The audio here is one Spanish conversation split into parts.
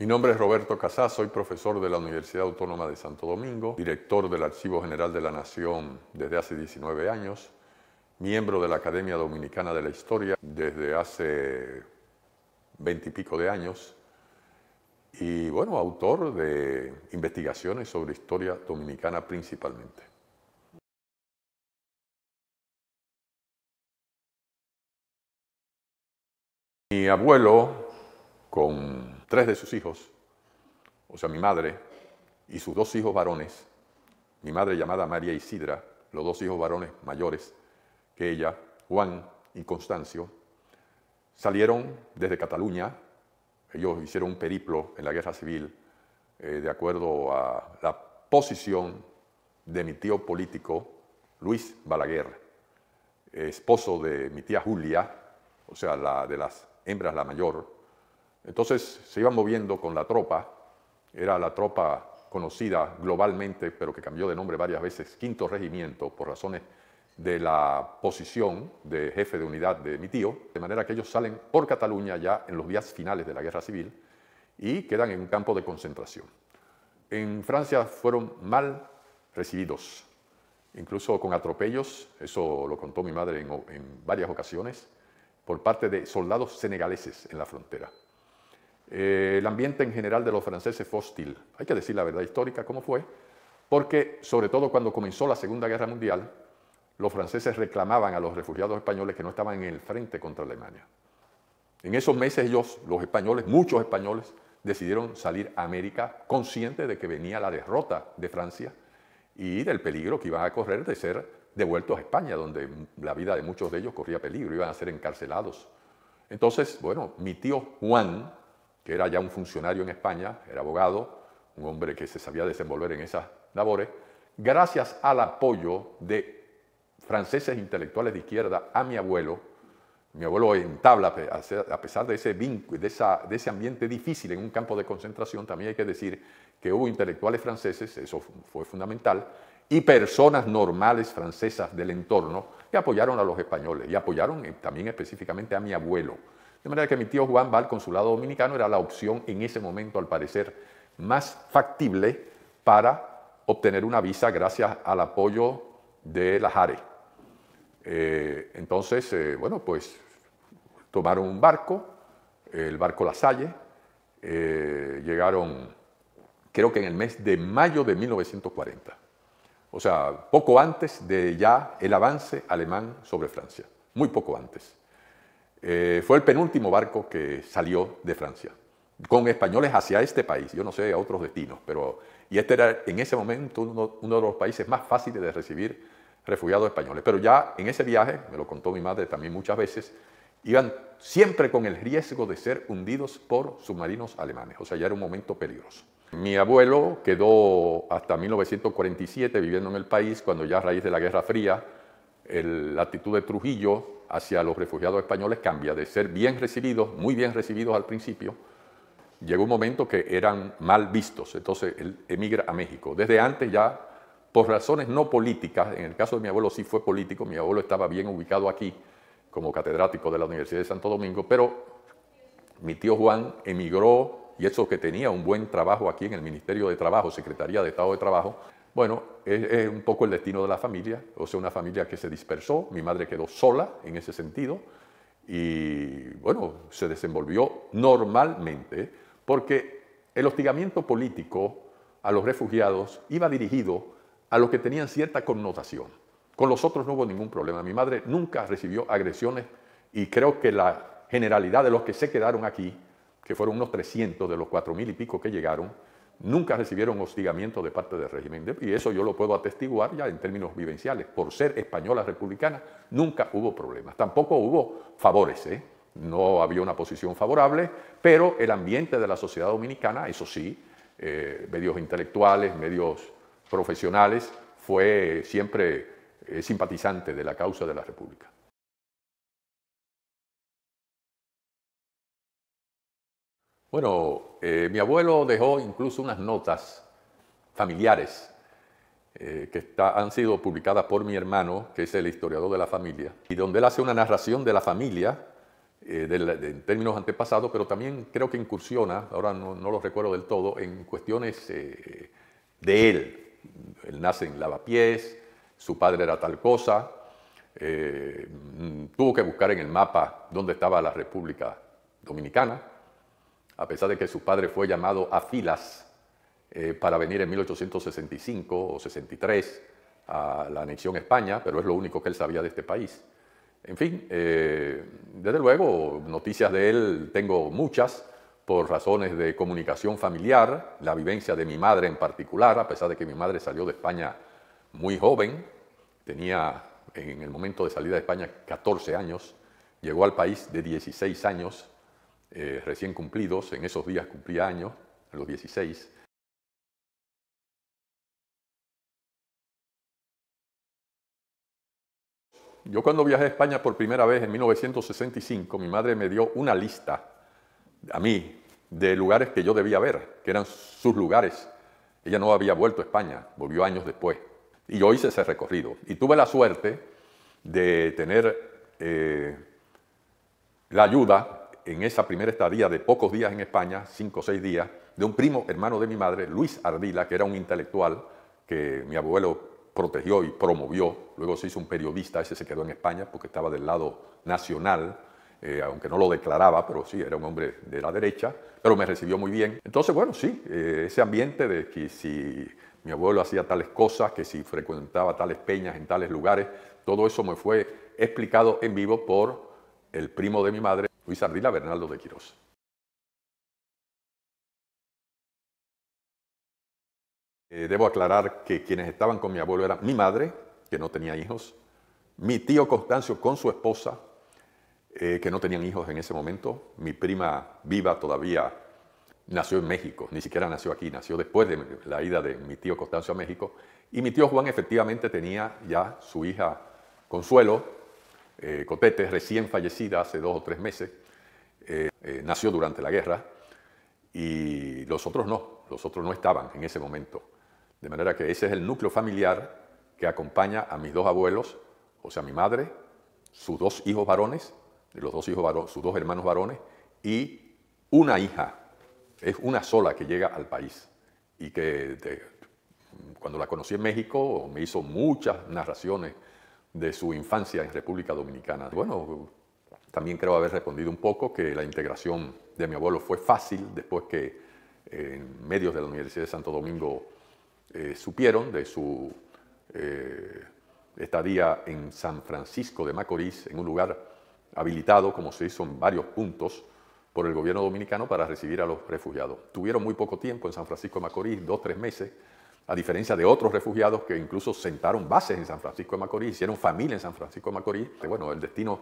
Mi nombre es Roberto Casas, soy profesor de la Universidad Autónoma de Santo Domingo, director del Archivo General de la Nación desde hace 19 años, miembro de la Academia Dominicana de la Historia desde hace 20 y pico de años y bueno, autor de investigaciones sobre historia dominicana principalmente. Mi abuelo, con tres de sus hijos, o sea, mi madre y sus dos hijos varones, mi madre llamada María Isidra, los dos hijos varones mayores que ella, Juan y Constancio, salieron desde Cataluña, ellos hicieron un periplo en la guerra civil eh, de acuerdo a la posición de mi tío político, Luis Balaguer, esposo de mi tía Julia, o sea, la de las hembras, la mayor, entonces se iban moviendo con la tropa, era la tropa conocida globalmente, pero que cambió de nombre varias veces, Quinto Regimiento, por razones de la posición de jefe de unidad de mi tío, de manera que ellos salen por Cataluña ya en los días finales de la Guerra Civil y quedan en un campo de concentración. En Francia fueron mal recibidos, incluso con atropellos, eso lo contó mi madre en, en varias ocasiones, por parte de soldados senegaleses en la frontera. Eh, el ambiente en general de los franceses fue hostil. Hay que decir la verdad histórica, cómo fue, porque sobre todo cuando comenzó la Segunda Guerra Mundial, los franceses reclamaban a los refugiados españoles que no estaban en el frente contra Alemania. En esos meses ellos, los españoles, muchos españoles, decidieron salir a América conscientes de que venía la derrota de Francia y del peligro que iban a correr de ser devueltos a España, donde la vida de muchos de ellos corría peligro, iban a ser encarcelados. Entonces, bueno, mi tío Juan, era ya un funcionario en España, era abogado, un hombre que se sabía desenvolver en esas labores, gracias al apoyo de franceses intelectuales de izquierda a mi abuelo, mi abuelo en tabla, a pesar de ese, vínculo, de, de ese ambiente difícil en un campo de concentración, también hay que decir que hubo intelectuales franceses, eso fue fundamental, y personas normales francesas del entorno que apoyaron a los españoles y apoyaron eh, también específicamente a mi abuelo. De manera que mi tío Juan va al consulado dominicano, era la opción en ese momento, al parecer, más factible para obtener una visa gracias al apoyo de la JARE. Eh, entonces, eh, bueno, pues tomaron un barco, el barco La Salle, eh, llegaron, creo que en el mes de mayo de 1940, o sea, poco antes de ya el avance alemán sobre Francia, muy poco antes. Eh, fue el penúltimo barco que salió de Francia, con españoles hacia este país, yo no sé, a otros destinos, pero... Y este era en ese momento uno, de los países más fáciles de recibir refugiados españoles. Pero ya en ese viaje, me lo contó mi madre también muchas veces, iban siempre con el riesgo de ser hundidos por submarinos alemanes. O sea, ya era un momento peligroso. Mi abuelo quedó hasta 1947 viviendo en el país, cuando ya a raíz de la Guerra Fría, la actitud de Trujillo hacia los refugiados españoles cambia de ser bien recibidos, muy bien recibidos al principio, llegó un momento que eran mal vistos, entonces él emigra a México. Desde antes ya, por razones no políticas, en el caso de mi abuelo sí fue político, mi abuelo estaba bien ubicado aquí como catedrático de la Universidad de Santo Domingo, pero mi tío Juan emigró y eso que tenía un buen trabajo aquí en el Ministerio de Trabajo, Secretaría de Estado de Trabajo, bueno, es, un poco el destino de la familia, o sea, una familia que se dispersó, mi madre quedó sola en ese sentido y bueno, se desenvolvió normalmente porque el hostigamiento político a los refugiados iba dirigido a los que tenían cierta connotación. Con los otros no hubo ningún problema. Mi madre nunca recibió agresiones y creo que la generalidad de los que se quedaron aquí, que fueron unos 300 de los 4.000 y pico que llegaron, nunca recibieron hostigamiento de parte del régimen. De, y eso yo lo puedo atestiguar ya en términos vivenciales. Por ser española republicana, nunca hubo problemas. Tampoco hubo favores. ¿eh? No había una posición favorable, pero el ambiente de la sociedad dominicana, eso sí, eh, medios intelectuales, medios profesionales, fue siempre eh, simpatizante de la causa de la República. Bueno, eh, mi abuelo dejó incluso unas notas familiares eh, que han sido publicadas por mi hermano, que es el historiador de la familia, y donde él hace una narración de la familia eh, en términos antepasados, pero también creo que incursiona, ahora no, no lo recuerdo del todo, en cuestiones de él. Él nace en Lavapiés, su padre era tal cosa, mm, tuvo que buscar en el mapa dónde estaba la República Dominicana, a pesar de que su padre fue llamado a filas eh, para venir en 1865 o 63 a la anexión a España, pero es lo único que él sabía de este país. En fin, eh, desde luego, noticias de él tengo muchas por razones de comunicación familiar, la vivencia de mi madre en particular, a pesar de que mi madre salió de España muy joven, tenía en el momento de salida de España 14 años, llegó al país de 16 años, eh, recién cumplidos, en esos días cumplía años, a los 16, Yo cuando viajé a España por primera vez en 1965, mi madre me dio una lista a mí de lugares que yo debía ver, que eran sus lugares. Ella no había vuelto a España, volvió años después. Y yo hice ese recorrido. Y tuve la suerte de tener eh, la ayuda en esa primera estadía de pocos días en España, cinco o seis días, de un primo hermano de mi madre, Luis Ardila, que era un intelectual que mi abuelo protegió y promovió, luego se hizo un periodista, ese se quedó en España porque estaba del lado nacional, eh, aunque no lo declaraba, pero sí, era un hombre de la derecha, pero me recibió muy bien. Entonces, bueno, sí, eh, ese ambiente de que si mi abuelo hacía tales cosas, que si frecuentaba tales peñas en tales lugares, todo eso me fue explicado en vivo por el primo de mi madre, Luis Ardila Bernaldo de Quirós. Eh, debo aclarar que quienes estaban con mi abuelo eran mi madre, que no tenía hijos, mi tío Constancio con su esposa, eh, que no tenían hijos en ese momento, mi prima viva todavía nació en México, ni siquiera nació aquí, nació después de la ida de mi tío Constancio a México, y mi tío Juan efectivamente tenía ya su hija Consuelo, eh, Cotete, recién fallecida hace dos o tres meses, eh, eh, nació durante la guerra y los otros no, los otros no estaban en ese momento. De manera que ese es el núcleo familiar que acompaña a mis dos abuelos, o sea, mi madre, sus dos hijos varones, los dos hijos varones, sus dos hermanos varones, y una hija, es una sola que llega al país y que cuando la conocí en México me hizo muchas narraciones de su infancia en República Dominicana. Bueno, también creo haber respondido un poco que la integración de mi abuelo fue fácil después que eh, en medios de la Universidad de Santo Domingo eh, supieron de su eh, estadía en San Francisco de Macorís, en un lugar habilitado, como se hizo en varios puntos, por el gobierno dominicano para recibir a los refugiados. Tuvieron muy poco tiempo en San Francisco de Macorís, dos, tres meses, a diferencia de otros refugiados que incluso sentaron bases en San Francisco de Macorís, hicieron familia en San Francisco de Macorís. Bueno, el destino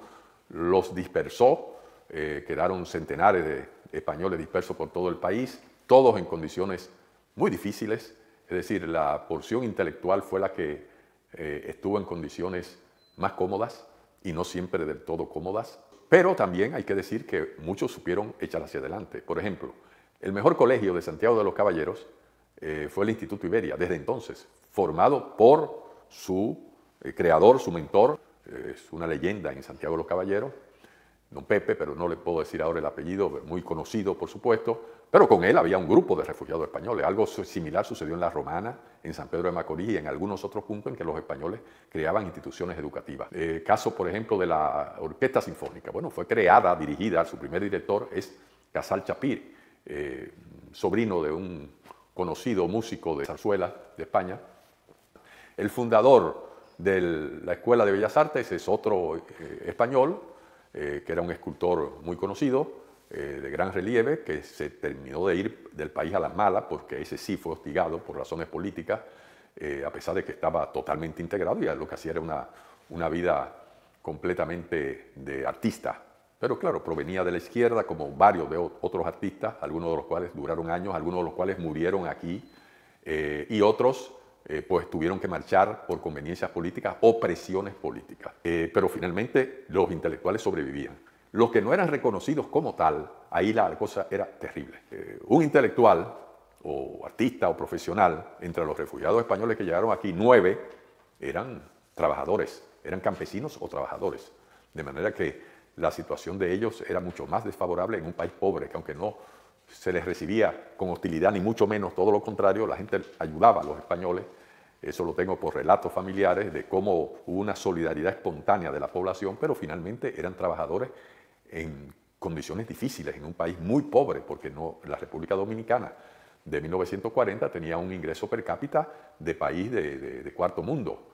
los dispersó, eh, quedaron centenares de españoles dispersos por todo el país, todos en condiciones muy difíciles, es decir, la porción intelectual fue la que eh, estuvo en condiciones más cómodas y no siempre del todo cómodas, pero también hay que decir que muchos supieron echar hacia adelante. Por ejemplo, el mejor colegio de Santiago de los Caballeros eh, fue el Instituto Iberia, desde entonces, formado por su creador, su mentor, es una leyenda en Santiago de los Caballeros, don Pepe, pero no le puedo decir ahora el apellido, muy conocido por supuesto, pero con él había un grupo de refugiados españoles. Algo similar sucedió en La Romana, en San Pedro de Macorís y en algunos otros puntos en que los españoles creaban instituciones educativas. Eh, caso, por ejemplo, de la Orquesta Sinfónica. Bueno, fue creada, dirigida, su primer director es Casal Chapir, eh, sobrino de un conocido músico de zarzuela de España. El fundador de la Escuela de Bellas Artes, es otro eh, español, eh, que era un escultor muy conocido, eh, de gran relieve, que se terminó de ir del país a la mala, porque ese sí fue hostigado por razones políticas, a pesar de que estaba totalmente integrado y lo que hacía era una, una vida completamente de artista. Pero claro, provenía de la izquierda, como varios de otros artistas, algunos de los cuales duraron años, algunos de los cuales murieron aquí, y otros eh, pues tuvieron que marchar por conveniencias políticas o presiones políticas. Eh, pero finalmente los intelectuales sobrevivían. Los que no eran reconocidos como tal, ahí la cosa era terrible. Eh, un intelectual o artista o profesional, entre los refugiados españoles que llegaron aquí, nueve eran trabajadores, eran campesinos o trabajadores. De manera que la situación de ellos era mucho más desfavorable en un país pobre, que aunque no se les recibía con hostilidad, ni mucho menos, todo lo contrario, la gente ayudaba a los españoles eso lo tengo por relatos familiares de cómo hubo una solidaridad espontánea de la población, pero finalmente eran trabajadores en condiciones difíciles, en un país muy pobre, porque no, la República Dominicana de 1940 tenía un ingreso per cápita de país de, cuarto mundo,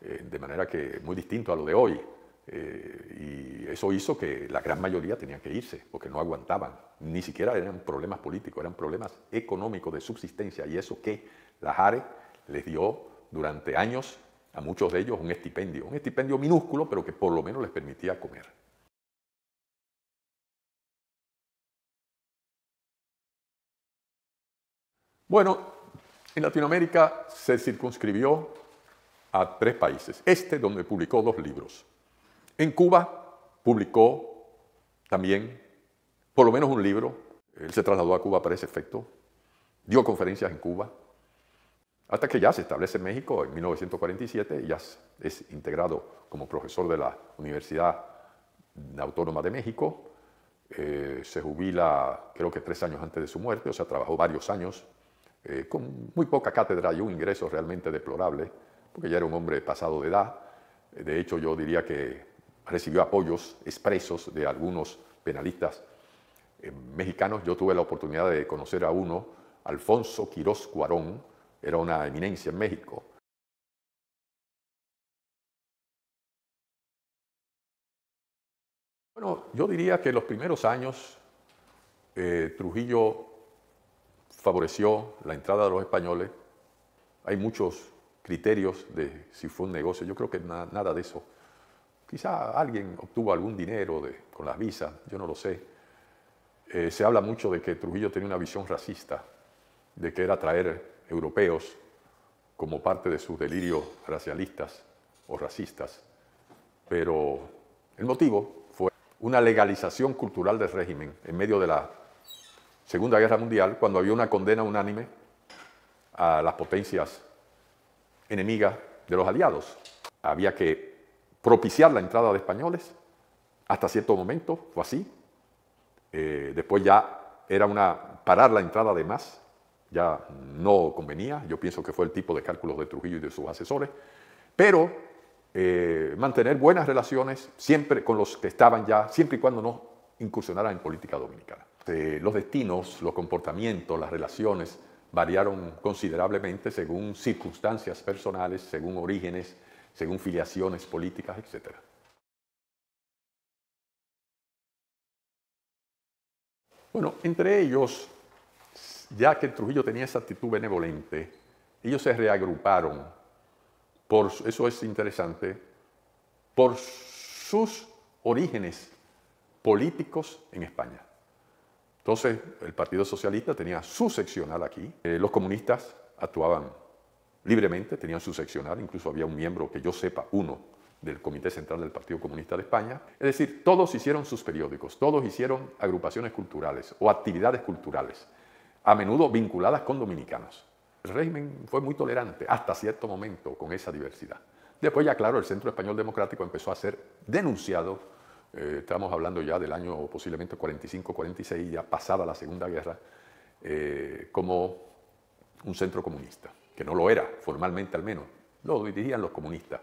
eh, de manera que muy distinto a lo de hoy. Eh, y eso hizo que la gran mayoría tenían que irse, porque no aguantaban. Ni siquiera eran problemas políticos, eran problemas económicos de subsistencia. Y eso que las ARE les dio durante años a muchos de ellos un estipendio, un estipendio minúsculo, pero que por lo menos les permitía comer. Bueno, en Latinoamérica se circunscribió a tres países. Este, donde publicó dos libros. En Cuba publicó también por lo menos un libro. Él se trasladó a Cuba para ese efecto. Dio conferencias en Cuba hasta que ya se establece en México en 1947 ya es integrado como profesor de la Universidad Autónoma de México. Eh, se jubila creo que tres años antes de su muerte, o sea, trabajó varios años eh, con muy poca cátedra y un ingreso realmente deplorable, porque ya era un hombre pasado de edad. De hecho, yo diría que recibió apoyos expresos de algunos penalistas eh, mexicanos. Yo tuve la oportunidad de conocer a uno, Alfonso Quirós Cuarón, era una eminencia en México. Bueno, yo diría que en los primeros años eh, Trujillo favoreció la entrada de los españoles. Hay muchos criterios de si fue un negocio. Yo creo que nada de eso. Quizá alguien obtuvo algún dinero con las visas, yo no lo sé. Eh, se habla mucho de que Trujillo tenía una visión racista, de que era traer europeos como parte de sus delirios racialistas o racistas, pero el motivo fue una legalización cultural del régimen en medio de la Segunda Guerra Mundial, cuando había una condena unánime a las potencias enemigas de los aliados. Había que propiciar la entrada de españoles, hasta cierto momento fue así, eh, después ya era una parar la entrada de más ya no convenía, yo pienso que fue el tipo de cálculos de Trujillo y de sus asesores, pero eh, mantener buenas relaciones siempre con los que estaban ya, siempre y cuando no incursionaran en política dominicana. Eh, los destinos, los comportamientos, las relaciones variaron considerablemente según circunstancias personales, según orígenes, según filiaciones políticas, etc. Bueno, entre ellos ya que Trujillo tenía esa actitud benevolente, ellos se reagruparon, por, eso es interesante, por sus orígenes políticos en España. Entonces, el Partido Socialista tenía su seccional aquí, eh, los comunistas actuaban libremente, tenían su seccional, incluso había un miembro que yo sepa, uno, del Comité Central del Partido Comunista de España. Es decir, todos hicieron sus periódicos, todos hicieron agrupaciones culturales o actividades culturales a menudo vinculadas con dominicanos. El régimen fue muy tolerante hasta cierto momento con esa diversidad. Después ya, claro, el Centro Español Democrático empezó a ser denunciado, eh, estamos hablando ya del año posiblemente 45-46, ya pasada la Segunda Guerra, eh, como un centro comunista, que no lo era, formalmente al menos, lo dirigían los comunistas,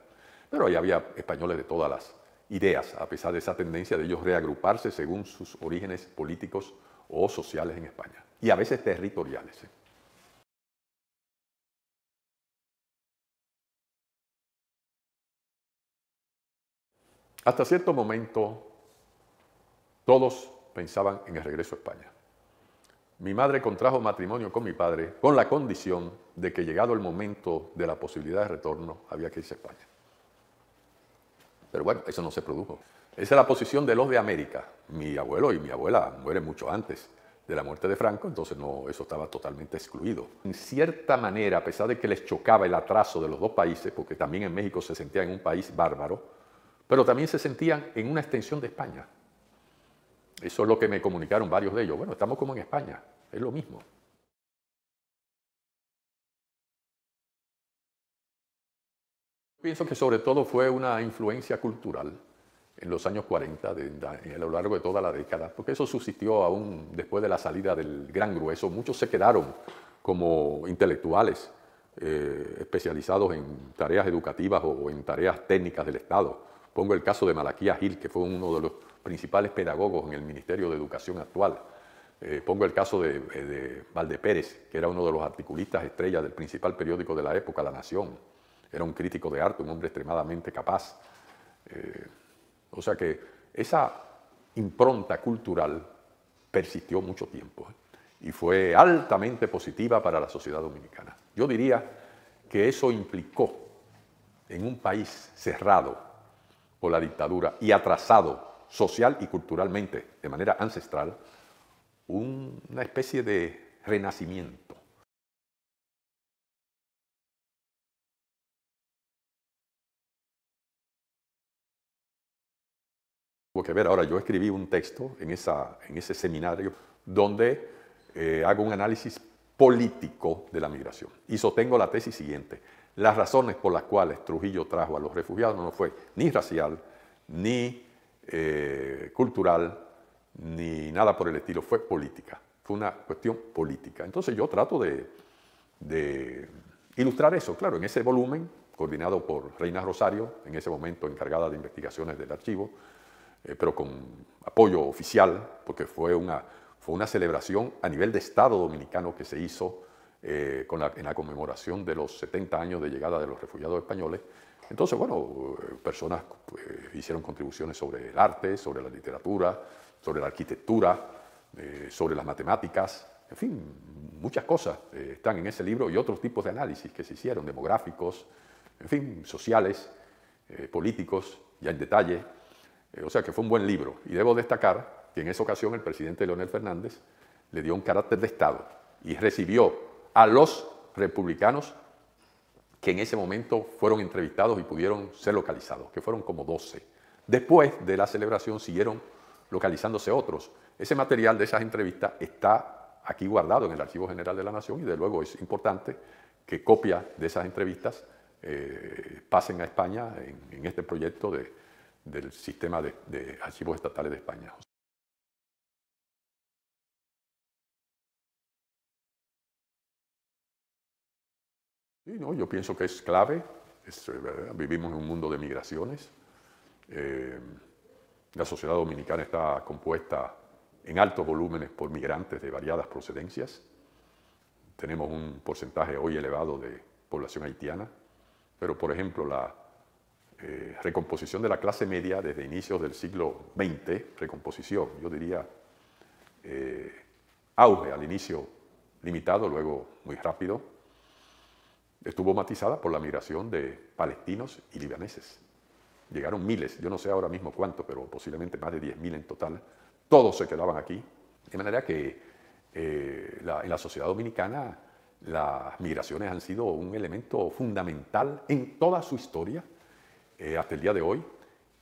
pero ahí había españoles de todas las ideas, a pesar de esa tendencia de ellos reagruparse según sus orígenes políticos o sociales en España y a veces territoriales. ¿eh? Hasta cierto momento, todos pensaban en el regreso a España. Mi madre contrajo matrimonio con mi padre con la condición de que llegado el momento de la posibilidad de retorno había que irse a España. Pero bueno, eso no se produjo. Esa es la posición de los de América. Mi abuelo y mi abuela mueren mucho antes de la muerte de Franco, entonces no, eso estaba totalmente excluido. En cierta manera, a pesar de que les chocaba el atraso de los dos países, porque también en México se sentían en un país bárbaro, pero también se sentían en una extensión de España. Eso es lo que me comunicaron varios de ellos. Bueno, estamos como en España, es lo mismo. Pienso que sobre todo fue una influencia cultural en los años 40, a lo largo de toda la década, porque eso subsistió aún después de la salida del gran grueso. Muchos se quedaron como intelectuales eh, especializados en tareas educativas o en tareas técnicas del Estado. Pongo el caso de Malaquía Gil, que fue uno de los principales pedagogos en el Ministerio de Educación actual. Eh, pongo el caso de, eh, Valde Pérez, que era uno de los articulistas estrellas del principal periódico de la época, La Nación. Era un crítico de arte, un hombre extremadamente capaz. O sea que esa impronta cultural persistió mucho tiempo ¿eh? y fue altamente positiva para la sociedad dominicana. Yo diría que eso implicó en un país cerrado por la dictadura y atrasado social y culturalmente de manera ancestral, una especie de renacimiento que ver. Ahora, yo escribí un texto en, ese seminario donde eh, hago un análisis político de la migración y sostengo la tesis siguiente. Las razones por las cuales Trujillo trajo a los refugiados no fue ni racial, ni eh, cultural, ni nada por el estilo, fue política. Fue una cuestión política. Entonces yo trato de, de ilustrar eso, claro, en ese volumen, coordinado por Reina Rosario, en ese momento encargada de investigaciones del archivo, eh, pero con apoyo oficial, porque fue una, fue una celebración a nivel de Estado dominicano que se hizo eh, con la, en la conmemoración de los 70 años de llegada de los refugiados españoles. Entonces, bueno, eh, personas hicieron contribuciones sobre el arte, sobre la literatura, sobre la arquitectura, sobre las matemáticas, en fin, muchas cosas están en ese libro y otros tipos de análisis que se hicieron, demográficos, en fin, sociales, políticos, ya en detalle. Eh, o sea que fue un buen libro. Y debo destacar que en esa ocasión el presidente Leonel Fernández le dio un carácter de Estado y recibió a los republicanos que en ese momento fueron entrevistados y pudieron ser localizados, que fueron como 12. Después de la celebración siguieron localizándose otros. Ese material de esas entrevistas está aquí guardado en el Archivo General de la Nación y de luego es importante que copias de esas entrevistas eh, pasen a España en este proyecto de, del sistema de, archivos estatales de España. no, yo pienso que es clave. Eh, vivimos en un mundo de migraciones. Eh, la sociedad dominicana está compuesta en altos volúmenes por migrantes de variadas procedencias. Tenemos un porcentaje hoy elevado de población haitiana, pero por ejemplo la eh, recomposición de la clase media desde inicios del siglo XX, recomposición, yo diría eh, auge al inicio limitado, luego muy rápido, estuvo matizada por la migración de palestinos y libaneses. Llegaron miles, yo no sé ahora mismo cuántos, pero posiblemente más de 10.000 en total. Todos se quedaban aquí. De manera que eh, en la sociedad dominicana las migraciones han sido un elemento fundamental en toda su historia eh, hasta el día de hoy.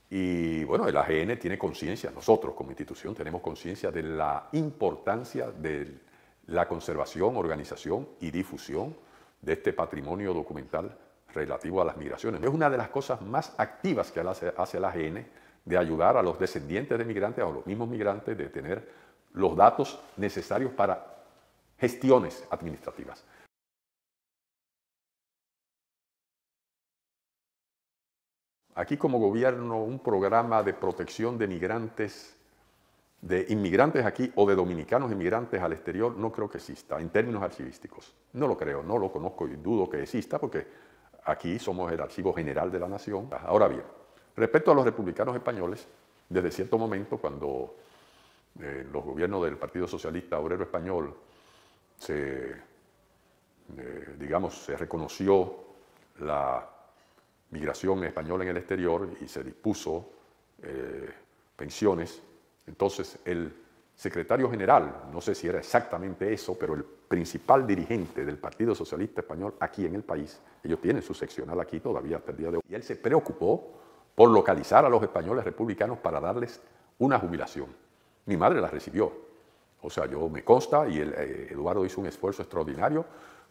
Y bueno, el AGN tiene conciencia, nosotros como institución tenemos conciencia de la importancia de la conservación, organización y difusión de este patrimonio documental relativo a las migraciones. Es una de las cosas más activas que hace, hace el AGN de ayudar a los descendientes de migrantes, a los mismos migrantes, de tener los datos necesarios para gestiones administrativas. aquí como gobierno un programa de protección de migrantes, de inmigrantes aquí o de dominicanos inmigrantes al exterior, no creo que exista en términos archivísticos. No lo creo, no lo conozco y dudo que exista porque aquí somos el Archivo General de la Nación. Ahora bien, respecto a los republicanos españoles, desde cierto momento cuando eh, los gobiernos del Partido Socialista Obrero Español se, eh, digamos, se reconoció la migración española en el exterior y se dispuso eh, pensiones. Entonces el secretario general, no sé si era exactamente eso, pero el principal dirigente del Partido Socialista Español aquí en el país, ellos tienen su seccional aquí todavía hasta el día de hoy, y él se preocupó por localizar a los españoles republicanos para darles una jubilación. Mi madre la recibió. O sea, yo me consta y el, eh, Eduardo hizo un esfuerzo extraordinario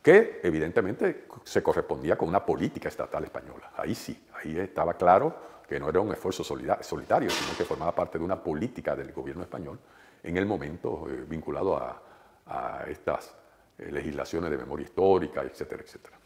que evidentemente se correspondía con una política estatal española. Ahí sí, ahí estaba claro que no era un esfuerzo solitario, sino que formaba parte de una política del gobierno español en el momento eh, vinculado a, estas eh, legislaciones de memoria histórica, etcétera, etcétera.